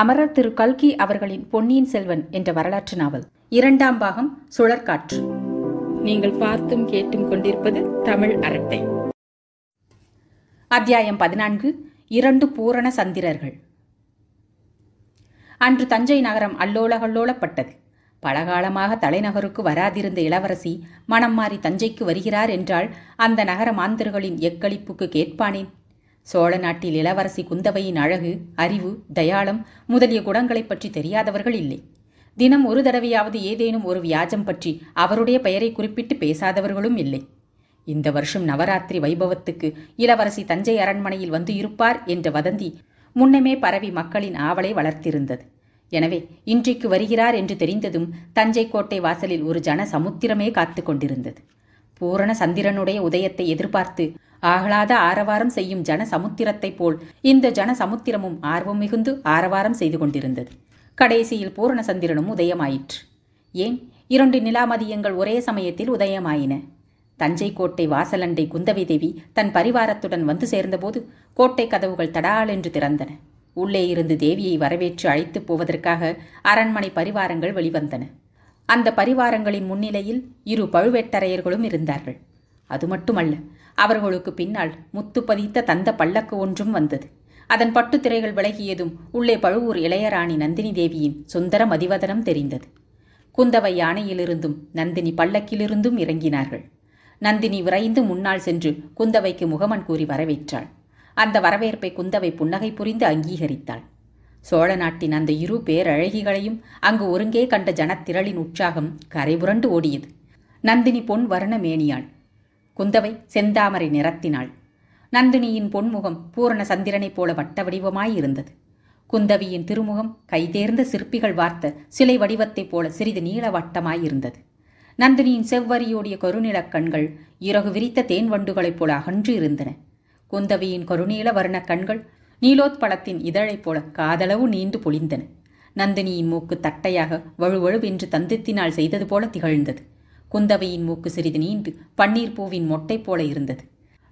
அமரர் திரு கல்கி அவர்களின் பொன்னியின் செல்வன் என்ற வரலாற்று நாவல் இரண்டாம் பாகம் சுழற்காற்று நீங்கள் பார்த்தும் கேட்டும் கொண்டிருப்பது தமிழ் அரட்டை அத்தியாயம் பதினான்கு இரண்டு பூரண சந்திரர்கள் அன்று தஞ்சை நகரம் அல்லோலகல்லோலப்பட்டது பலகாலமாக தலைநகருக்கு வராதிருந்த இளவரசி மனம் மாறி தஞ்சைக்கு வருகிறார் என்றால் அந்த நகர மாந்தர்களின் எக்களிப்புக்கு கேட்பானேன் சோழ நாட்டில் இளவரசி குந்தவையின் அழகு அறிவு தயாளம் முதலிய குணங்களைப் பற்றி தெரியாதவர்கள் இல்லை தினம் ஒரு தடவையாவது ஏதேனும் ஒரு வியாஜம் பற்றி அவருடைய பெயரை குறிப்பிட்டு பேசாதவர்களும் இல்லை இந்த வருஷம் நவராத்திரி வைபவத்துக்கு இளவரசி தஞ்சை அரண்மனையில் வந்து இருப்பார் என்ற வதந்தி முன்னமே பரவி மக்களின் ஆவலை வளர்த்திருந்தது எனவே இன்றைக்கு வருகிறார் என்று தெரிந்ததும் தஞ்சை கோட்டை வாசலில் ஒரு ஜன சமுத்திரமே காத்து கொண்டிருந்தது பூரண சந்திரனுடைய உதயத்தை எதிர்பார்த்து ஆகலாத ஆரவாரம் செய்யும் ஜன சமுத்திரத்தைப் போல் இந்த ஜன சமுத்திரமும் ஆர்வம் மிகுந்து ஆரவாரம் செய்து கொண்டிருந்தது கடைசியில் பூரண சந்திரனும் உதயமாயிற்று ஏன் இரண்டு நிலாமதியங்கள் ஒரே சமயத்தில் உதயமாயின தஞ்சை கோட்டை வாசலண்டை குந்தவை தேவி தன் பரிவாரத்துடன் வந்து சேர்ந்தபோது கோட்டை கதவுகள் தடால் என்று திறந்தன உள்ளே இருந்து தேவியை வரவேற்று அழைத்துப் போவதற்காக அரண்மனை பரிவாரங்கள் வெளிவந்தன அந்த பரிவாரங்களின் முன்னிலையில் இரு பழுவேட்டரையர்களும் இருந்தார்கள் அது மட்டுமல்ல அவர்களுக்கு பின்னால் முத்து பதித்த தந்த பல்லக்கு ஒன்றும் வந்தது அதன் பட்டுத்திரைகள் விலகியதும் உள்ளே பழுவூர் இளையராணி நந்தினி தேவியின் சுந்தர மதிவதனம் தெரிந்தது குந்தவை யானையிலிருந்தும் நந்தினி பல்லக்கிலிருந்தும் இறங்கினார்கள் நந்தினி விரைந்து முன்னால் சென்று குந்தவைக்கு முகமன் கூறி வரவேற்றாள் அந்த வரவேற்பை குந்தவை புன்னகை புரிந்து அங்கீகரித்தாள் சோழ நாட்டின் அந்த இரு பேரழகிகளையும் அங்கு ஒருங்கே கண்ட ஜனத்திரளின் உற்சாகம் கரைபுரண்டு ஓடியது நந்தினி பொன் வர்ண மேனியாள் குந்தவை செந்தாமரை நிறத்தினாள் நந்தினியின் பொன்முகம் பூரண சந்திரனைப் போல வட்ட வடிவமாயிருந்தது குந்தவியின் திருமுகம் கைதேர்ந்த சிற்பிகள் வார்த்த சிலை வடிவத்தைப் போல சிறிது நீள வட்டமாயிருந்தது நந்தினியின் செவ்வரியோடிய கருநிலக் கண்கள் இறகு விரித்த தேன் வண்டுகளைப் போல அகன்று இருந்தன குந்தவியின் கருநீல வர்ண கண்கள் நீலோத்பலத்தின் இதழைப் போல காதளவு நீண்டு பொழிந்தன நந்தினியின் மூக்கு தட்டையாக வழுவழுவென்று தந்தித்தினால் செய்தது போல திகழ்ந்தது குந்தவையின் மூக்கு சிறிது நீண்டு பன்னீர் பூவின் மொட்டை போல இருந்தது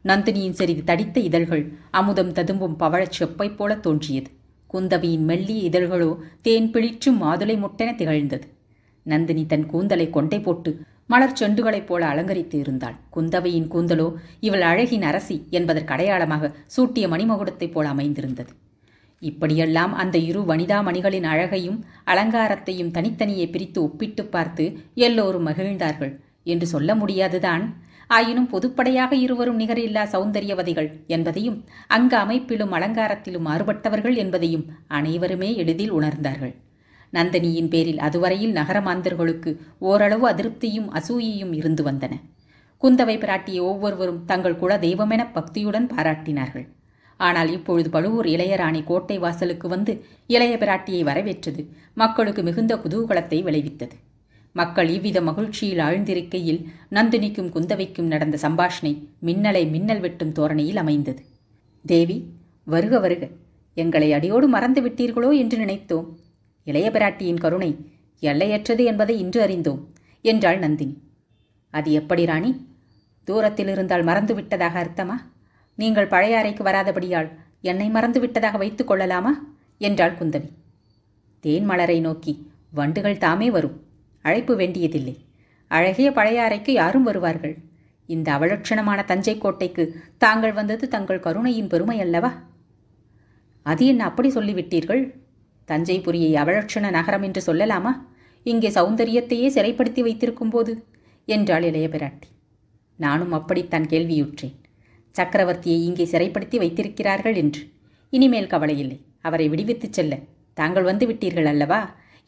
நந்தினியின் சிறிது தடித்த இதழ்கள் அமுதம் ததும்பும் பவழச் செப்பை போல தோன்றியது குந்தவையின் மெல்லிய இதழ்களோ தேன் பிழிச்சும் மாதுளை முட்டென திகழ்ந்தது நந்தினி தன் கூந்தலை கொண்டை போட்டு மலர் செண்டுகளைப் போல அலங்கரித்து இருந்தாள் குந்தவையின் கூந்தலோ இவள் அழகின் அரசி என்பதற்கு அடையாளமாக சூட்டிய மணிமகுடத்தைப் போல அமைந்திருந்தது இப்படியெல்லாம் அந்த இரு வனிதா மணிகளின் அழகையும் அலங்காரத்தையும் தனித்தனியே பிரித்து ஒப்பிட்டு பார்த்து எல்லோரும் மகிழ்ந்தார்கள் என்று சொல்ல முடியாதுதான் ஆயினும் பொதுப்படையாக இருவரும் நிகரில்லா சௌந்தரியவதிகள் என்பதையும் அங்கு அமைப்பிலும் அலங்காரத்திலும் மாறுபட்டவர்கள் என்பதையும் அனைவருமே எளிதில் உணர்ந்தார்கள் நந்தினியின் பேரில் அதுவரையில் நகர மாந்தர்களுக்கு ஓரளவு அதிருப்தியும் அசூயையும் இருந்து வந்தன குந்தவை பிராட்டியை ஒவ்வொருவரும் தங்கள் குல தெய்வமென பக்தியுடன் பாராட்டினார்கள் ஆனால் இப்பொழுது பழுவூர் இளையராணி கோட்டை வாசலுக்கு வந்து இளைய பிராட்டியை வரவேற்றது மக்களுக்கு மிகுந்த குதூகலத்தை விளைவித்தது மக்கள் இவ்வித மகிழ்ச்சியில் ஆழ்ந்திருக்கையில் நந்தினிக்கும் குந்தவைக்கும் நடந்த சம்பாஷணை மின்னலை மின்னல் வெட்டும் தோரணையில் அமைந்தது தேவி வருக வருக எங்களை அடியோடு மறந்து விட்டீர்களோ என்று நினைத்தோம் இளைய பிராட்டியின் கருணை எல்லையற்றது என்பதை இன்று அறிந்தோம் என்றாள் நந்தினி அது எப்படி ராணி தூரத்தில் இருந்தால் மறந்து விட்டதாக அர்த்தமா நீங்கள் பழைய அறைக்கு வராதபடியால் என்னை மறந்து விட்டதாக வைத்துக் கொள்ளலாமா என்றாள் குந்தவி தேன் மலரை நோக்கி வண்டுகள் தாமே வரும் அழைப்பு வேண்டியதில்லை அழகிய பழைய அறைக்கு யாரும் வருவார்கள் இந்த அவலட்சணமான தஞ்சை கோட்டைக்கு தாங்கள் வந்தது தங்கள் கருணையின் பெருமை அல்லவா அது என்ன அப்படி சொல்லிவிட்டீர்கள் தஞ்சைபுரியை அவலட்சண நகரம் என்று சொல்லலாமா இங்கே சௌந்தரியத்தையே சிறைப்படுத்தி வைத்திருக்கும் போது என்றாள் இளைய பிராட்டி நானும் அப்படித்தான் கேள்வியுற்றேன் சக்கரவர்த்தியை இங்கே சிறைப்படுத்தி வைத்திருக்கிறார்கள் என்று இனிமேல் கவலையில்லை அவரை விடுவித்துச் செல்ல தாங்கள் வந்து விட்டீர்கள் அல்லவா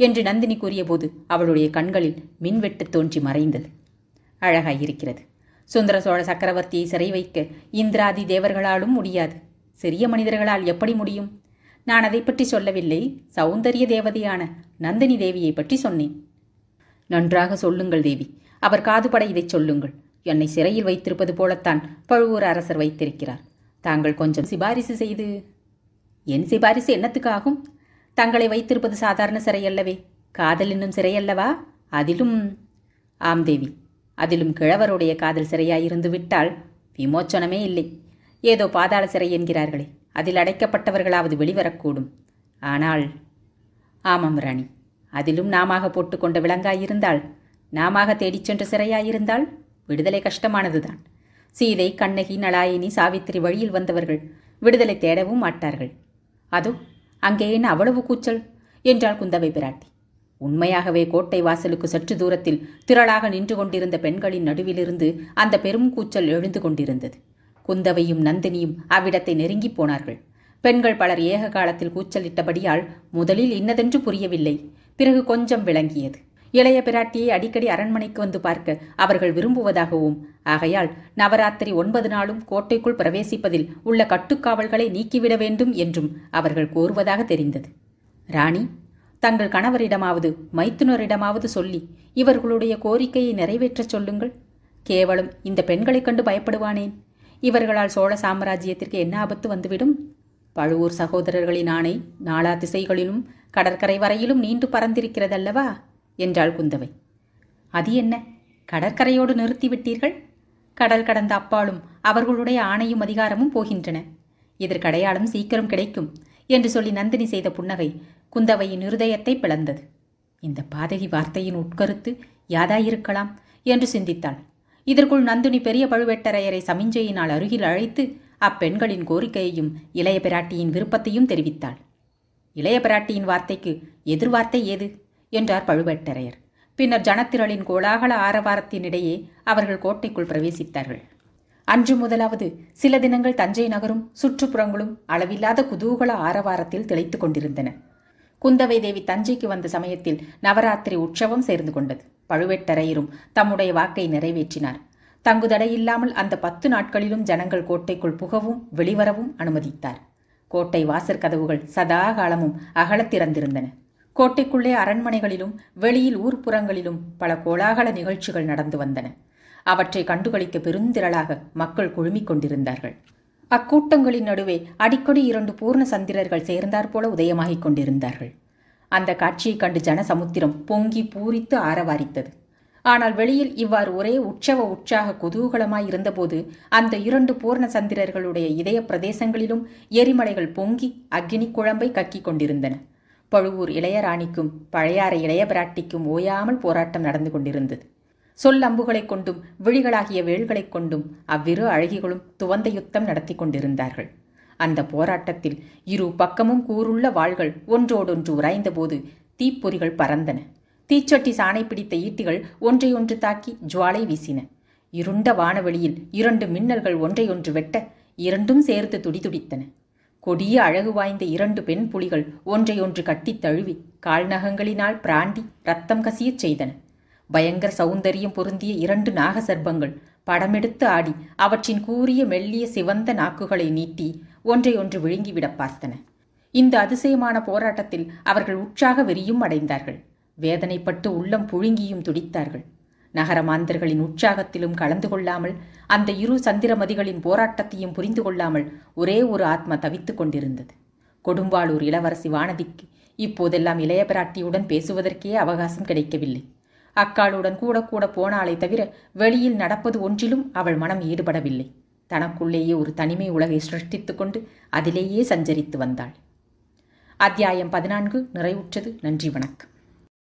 என்று நந்தினி கூறியபோது அவளுடைய கண்களில் மின்வெட்டு தோன்றி மறைந்தது அழகாயிருக்கிறது சுந்தர சோழ சக்கரவர்த்தியை சிறை வைக்க இந்திராதி தேவர்களாலும் முடியாது சிறிய மனிதர்களால் எப்படி முடியும் நான் அதை பற்றி சொல்லவில்லை சௌந்தரிய தேவதையான நந்தினி தேவியை பற்றி சொன்னேன் நன்றாக சொல்லுங்கள் தேவி அவர் காதுபட இதைச் சொல்லுங்கள் என்னை சிறையில் வைத்திருப்பது போலத்தான் பழுவூர் அரசர் வைத்திருக்கிறார் தாங்கள் கொஞ்சம் சிபாரிசு செய்து என் சிபாரிசு என்னத்துக்காகும் தங்களை வைத்திருப்பது சாதாரண சிறை அல்லவே காதல் இன்னும் சிறை அல்லவா அதிலும் ஆம் தேவி அதிலும் கிழவருடைய காதல் சிறையாயிருந்து இருந்து விட்டால் விமோச்சனமே இல்லை ஏதோ பாதாள சிறை என்கிறார்களே அதில் அடைக்கப்பட்டவர்களாவது வெளிவரக்கூடும் ஆனால் ஆமாம் ராணி அதிலும் நாம போட்டுக்கொண்ட விலங்காயிருந்தால் நாம தேடிச் சென்ற சிறையாயிருந்தால் விடுதலை கஷ்டமானதுதான் சீதை கண்ணகி நலாயினி சாவித்திரி வழியில் வந்தவர்கள் விடுதலை தேடவும் மாட்டார்கள் அதோ அங்கே என்ன அவ்வளவு கூச்சல் என்றாள் குந்தவை பிராட்டி உண்மையாகவே கோட்டை வாசலுக்கு சற்று தூரத்தில் திரளாக நின்று கொண்டிருந்த பெண்களின் நடுவிலிருந்து அந்த பெரும் கூச்சல் எழுந்து கொண்டிருந்தது குந்தவையும் நந்தினியும் அவ்விடத்தை நெருங்கி போனார்கள் பெண்கள் பலர் ஏக காலத்தில் கூச்சலிட்டபடியால் முதலில் இன்னதென்று புரியவில்லை பிறகு கொஞ்சம் விளங்கியது இளைய பிராட்டியை அடிக்கடி அரண்மனைக்கு வந்து பார்க்க அவர்கள் விரும்புவதாகவும் ஆகையால் நவராத்திரி ஒன்பது நாளும் கோட்டைக்குள் பிரவேசிப்பதில் உள்ள கட்டுக்காவல்களை நீக்கிவிட வேண்டும் என்றும் அவர்கள் கோருவதாக தெரிந்தது ராணி தங்கள் கணவரிடமாவது மைத்துனரிடமாவது சொல்லி இவர்களுடைய கோரிக்கையை நிறைவேற்றச் சொல்லுங்கள் கேவலம் இந்த பெண்களைக் கண்டு பயப்படுவானேன் இவர்களால் சோழ சாம்ராஜ்யத்திற்கு என்ன ஆபத்து வந்துவிடும் பழுவூர் சகோதரர்களின் ஆணை நாலா திசைகளிலும் கடற்கரை வரையிலும் நீண்டு பறந்திருக்கிறதல்லவா என்றாள் குந்தவை அது என்ன கடற்கரையோடு நிறுத்திவிட்டீர்கள் கடல் கடந்த அப்பாலும் அவர்களுடைய ஆணையும் அதிகாரமும் போகின்றன இதற்கடையாளம் சீக்கிரம் கிடைக்கும் என்று சொல்லி நந்தினி செய்த புன்னகை குந்தவையின் இருதயத்தை பிளந்தது இந்த பாதகி வார்த்தையின் உட்கருத்து யாதாயிருக்கலாம் என்று சிந்தித்தாள் இதற்குள் நந்தினி பெரிய பழுவேட்டரையரை சமிஞ்சையினால் அருகில் அழைத்து அப்பெண்களின் கோரிக்கையையும் இளைய பிராட்டியின் விருப்பத்தையும் தெரிவித்தாள் இளைய பிராட்டியின் வார்த்தைக்கு எதிர்வார்த்தை ஏது என்றார் பழுவேட்டரையர் பின்னர் ஜனத்திரளின் கோலாகல ஆரவாரத்தினிடையே அவர்கள் கோட்டைக்குள் பிரவேசித்தார்கள் அன்று முதலாவது சில தினங்கள் தஞ்சை நகரும் சுற்றுப்புறங்களும் அளவில்லாத குதூகல ஆரவாரத்தில் திளைத்து கொண்டிருந்தன குந்தவை தேவி தஞ்சைக்கு வந்த சமயத்தில் நவராத்திரி உற்சவம் சேர்ந்து கொண்டது பழுவேட்டரையரும் தம்முடைய வாக்கை நிறைவேற்றினார் தங்குதடையில்லாமல் அந்த பத்து நாட்களிலும் ஜனங்கள் கோட்டைக்குள் புகவும் வெளிவரவும் அனுமதித்தார் கோட்டை வாசற் கதவுகள் சதா காலமும் அகலத்திறந்திருந்தன கோட்டைக்குள்ளே அரண்மனைகளிலும் வெளியில் ஊர்ப்புறங்களிலும் பல கோலாகல நிகழ்ச்சிகள் நடந்து வந்தன அவற்றை கண்டுகளிக்க பெருந்திரளாக மக்கள் குழுமிக் கொண்டிருந்தார்கள் அக்கூட்டங்களின் நடுவே அடிக்கடி இரண்டு பூர்ண சந்திரர்கள் சேர்ந்தார் போல உதயமாகிக் கொண்டிருந்தார்கள் அந்த காட்சியைக் கண்டு ஜனசமுத்திரம் பொங்கி பூரித்து ஆரவாரித்தது ஆனால் வெளியில் இவ்வாறு ஒரே உற்சவ உற்சாக குதூகலமாய் இருந்தபோது அந்த இரண்டு பூர்ண சந்திரர்களுடைய இதய பிரதேசங்களிலும் எரிமலைகள் பொங்கி அக்னி குழம்பை கக்கிக் கொண்டிருந்தன பழுவூர் இளையராணிக்கும் பழையாறை இளையபிராட்டிக்கும் ஓயாமல் போராட்டம் நடந்து கொண்டிருந்தது சொல் அம்புகளைக் கொண்டும் விழிகளாகிய வேல்களைக் கொண்டும் அவ்விரு அழகிகளும் துவந்த யுத்தம் நடத்தி கொண்டிருந்தார்கள் அந்த போராட்டத்தில் இரு பக்கமும் கூறுள்ள வாள்கள் ஒன்றோடொன்று உராய்ந்தபோது தீப்பொறிகள் பறந்தன தீச்சட்டி சாணை பிடித்த ஈட்டிகள் ஒன்றையொன்று தாக்கி ஜுவாலை வீசின இருண்ட வானவெளியில் இரண்டு மின்னல்கள் ஒன்றையொன்று வெட்ட இரண்டும் சேர்த்து துடிதுடித்தன கொடிய அழகு வாய்ந்த இரண்டு பெண் புலிகள் ஒன்றையொன்று கட்டித் தழுவி கால்நகங்களினால் பிராண்டி ரத்தம் கசியச் செய்தன பயங்கர சௌந்தரியம் பொருந்திய இரண்டு நாகசர்பங்கள் படமெடுத்து ஆடி அவற்றின் கூறிய மெல்லிய சிவந்த நாக்குகளை நீட்டி ஒன்றை ஒன்று விழுங்கிவிட பார்த்தன இந்த அதிசயமான போராட்டத்தில் அவர்கள் உற்சாக வெறியும் அடைந்தார்கள் வேதனைப்பட்டு உள்ளம் புழுங்கியும் துடித்தார்கள் நகரமாந்தர்களின் உற்சாகத்திலும் கலந்து கொள்ளாமல் அந்த இரு சந்திரமதிகளின் போராட்டத்தையும் புரிந்து கொள்ளாமல் ஒரே ஒரு ஆத்மா தவித்துக் கொண்டிருந்தது கொடும்பாளூர் இளவரசி வானதிக்கு இப்போதெல்லாம் இளைய பிராட்டியுடன் பேசுவதற்கே அவகாசம் கிடைக்கவில்லை அக்காளுடன் கூட கூட போனாலே தவிர வெளியில் நடப்பது ஒன்றிலும் அவள் மனம் ஈடுபடவில்லை தனக்குள்ளேயே ஒரு தனிமை உலகை சிருஷ்டித்து கொண்டு அதிலேயே சஞ்சரித்து வந்தாள் அத்தியாயம் பதினான்கு நிறைவுற்றது நன்றி வணக்கம்